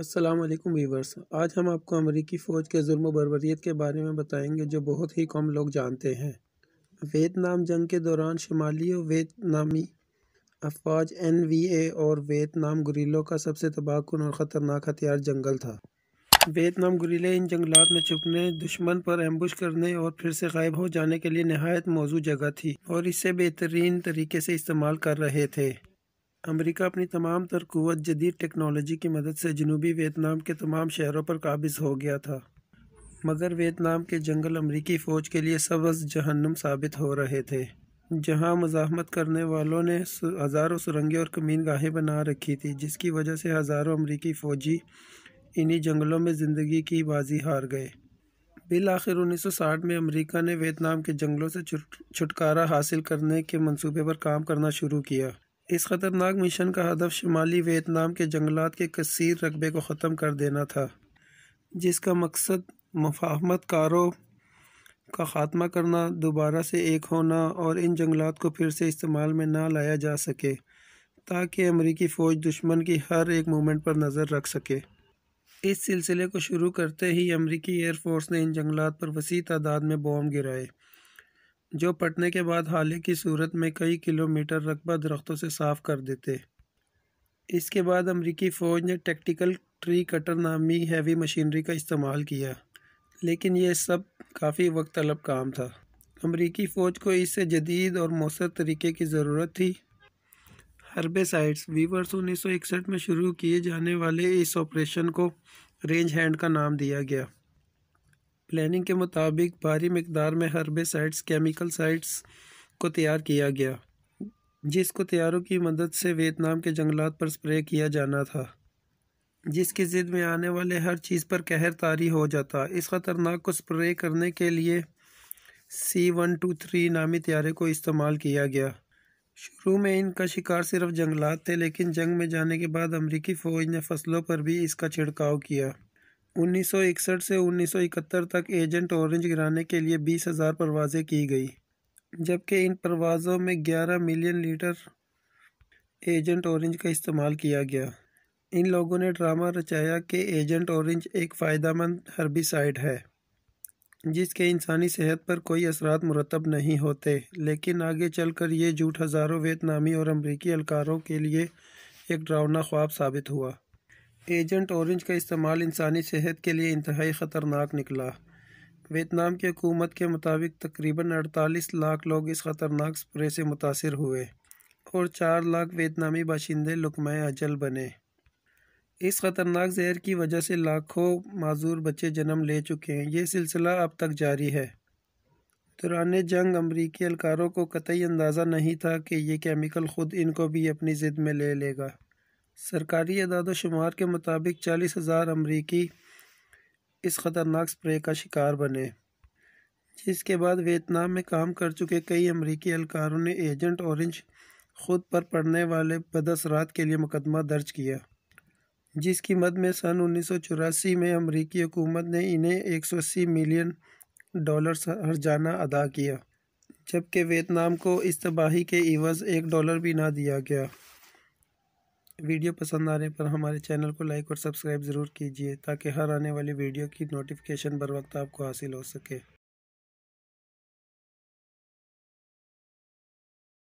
अस्सलाम वालेकुम वीवर्स आज हम आपको अमेरिकी फ़ौज के जुल्म बरबरीत के बारे में बताएंगे जो बहुत ही कम लोग जानते हैं वियतनाम जंग के दौरान शुमाली और वियतनामी अफवाज एन वी ए और वियतनाम गुरीलों का सबसे तबाहकुन और ख़तरनाक हथियार जंगल था वियतनाम गुरीले इन जंगलात में छुपने दुश्मन पर एम्बुश करने और फिर से गायब हो जाने के लिए नहायत मौजू जगह थी और इसे बेहतरीन तरीके से इस्तेमाल कर रहे थे अमेरिका अपनी तमाम तरकुत जदीद टेक्नोलॉजी की मदद से जनूबी वियतनाम के तमाम शहरों पर काबिज हो गया था मगर वियतनाम के जंगल अमरीकी फ़ौज के लिए सबस जहन्नम साबित हो रहे थे जहां मजामत करने वालों ने हज़ारों सुरंगें और कमीन गाहें बना रखी थी जिसकी वजह से हज़ारों अमरीकी फ़ौजी इन्हीं जंगलों में ज़िंदगी की बाजी हार गए बिल आखिर 1960 में अमेरिका ने वियतनाम के जंगलों से छुटकारा हासिल करने के मंसूबे पर काम करना शुरू किया इस ख़तरनाक मिशन का हदफ शुमाली वियतनाम के जंगलात के कसर रकबे को ख़त्म कर देना था जिसका मकसद मफाहमत कारों का ख़ात्मा करना दोबारा से एक होना और इन जंगलात को फिर से इस्तेमाल में ना लाया जा सके ताकि अमरीकी फ़ौज दुश्मन की हर एक मोमेंट पर नज़र रख सके इस सिलसिले को शुरू करते ही अमरीकी एयरफोर्स ने इन जंगलात पर वसी तादाद में बॉम्ब गिराए जो पटने के बाद हाले की सूरत में कई किलोमीटर रकबा दरख्तों से साफ़ कर देते इसके बाद अमरीकी फ़ौज ने टेक्टिकल ट्री कटर नामी हैवी मशीनरी का इस्तेमाल किया लेकिन यह सब काफ़ी वक्त तलब काम था अमरीकी फ़ौज को इससे जदीद और मौसर तरीके की ज़रूरत थी हर्बेसाइड्स वीवर्स उन्नीस सौ इकसठ में शुरू किए जाने वाले इस ऑपरेशन को रेंज हैंड का नाम दिया गया प्लानिंग के मुताबिक भारी मकदार में हर्बेसाइड्स केमिकल साइट्स को तैयार किया गया जिसको तैयारों की मदद से वियतनाम के जंगलात पर स्प्रे किया जाना था जिसकी ज़िद में आने वाले हर चीज़ पर कहर तारी हो जाता इस ख़तरनाक को स्प्रे करने के लिए सी वन टू थ्री नामी तैयारे को इस्तेमाल किया गया शुरू में इनका शिकार सिर्फ जंगलात थे लेकिन जंग में जाने के बाद अमरीकी फ़ौज ने फसलों पर भी इसका छिड़काव किया उन्नीस सौ इकसठ से उन्नीस सौ इकहत्तर तक एजेंट ऑरेंज गिराने के लिए बीस हज़ार परवाज़ें की गई जबकि इन परवाज़ों में ग्यारह मिलियन लीटर एजेंट ऑरेंज का इस्तेमाल किया गया इन लोगों ने ड्रामा रचाया कि एजेंट ऑरेंज एक फ़ायदामंद हर्बिसाइड है जिसके इंसानी सेहत पर कोई असरात मुरतब नहीं होते लेकिन आगे चलकर ये झूठ हज़ारों वियतनामी और अमरीकी अलकारों के लिए एक डरावना ख्वाब साबित हुआ एजेंट औरेंज का इस्तेमाल इंसानी सेहत के लिए इंतहाई ख़तरनाक निकला वियतनाम की हुकूमत के मुताबिक तकरीबन 48 लाख लोग इस ख़तरनाक स्प्रे से मुतासर हुए और चार लाख वियतनामी बाशिंदे लुकमय अजल बने इस ख़तरनाक जहर की वजह से लाखों माजूर बच्चे जन्म ले चुके हैं ये सिलसिला अब तक जारी है दुरान जंग अमरीकी अलकारों को कतई अंदाज़ा नहीं था कि ये केमिकल ख़ुद इनको भी अपनी ज़िद में ले लेगा सरकारी इदादोशुमार के मुताबिक चालीस हज़ार अमरीकी इस ख़तरनाक स्प्रे का शिकार बने जिसके बाद वियतनाम में काम कर चुके कई अमरीकी एहलकारों ने एजेंट औरेंज खुद पर पड़ने वाले बदसरात के लिए मुकदमा दर्ज किया जिसकी मद में सन उन्नीस में अमरीकी हुकूमत ने इन्हें 180 मिलियन डॉलर हरजाना अदा किया जबकि वियतनाम को इस तबाही के एवज़ एक डॉलर भी ना दिया गया वीडियो पसंद आने पर हमारे चैनल को लाइक और सब्सक्राइब ज़रूर कीजिए ताकि हर आने वाली वीडियो की नोटिफिकेशन बर वक्त आपको हासिल हो सके